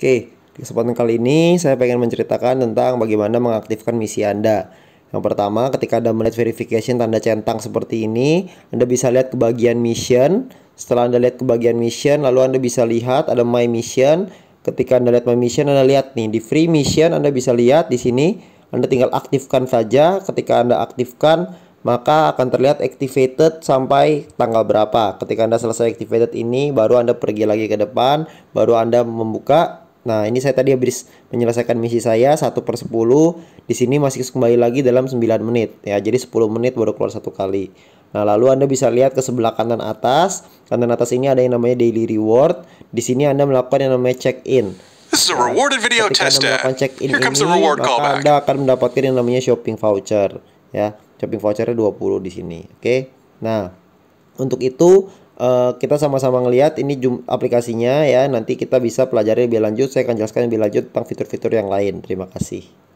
Oke, di kesempatan kali ini saya pengen menceritakan tentang bagaimana mengaktifkan misi Anda. Yang pertama, ketika Anda melihat verification tanda centang seperti ini, Anda bisa lihat ke bagian mission. Setelah Anda lihat ke bagian mission, lalu Anda bisa lihat ada my mission. Ketika Anda lihat my mission, Anda lihat nih di free mission Anda bisa lihat di sini Anda tinggal aktifkan saja. Ketika Anda aktifkan, maka akan terlihat activated sampai tanggal berapa. Ketika Anda selesai activated ini, baru Anda pergi lagi ke depan, baru Anda membuka Nah, ini saya tadi habis menyelesaikan misi saya 1 per 10. Di sini masih kembali lagi dalam 9 menit. ya Jadi 10 menit baru keluar satu kali. Nah, lalu Anda bisa lihat ke sebelah kanan atas. Kanan atas ini ada yang namanya daily reward. Di sini Anda melakukan yang namanya check-in. This is Anda melakukan check-in ini, maka callback. Anda akan mendapatkan yang namanya shopping voucher. ya Shopping vouchernya 20 di sini. Oke. Okay? Nah, untuk itu Eh, kita sama-sama ngelihat ini jum aplikasinya ya nanti kita bisa pelajari lebih lanjut saya akan jelaskan lebih lanjut tentang fitur-fitur yang lain terima kasih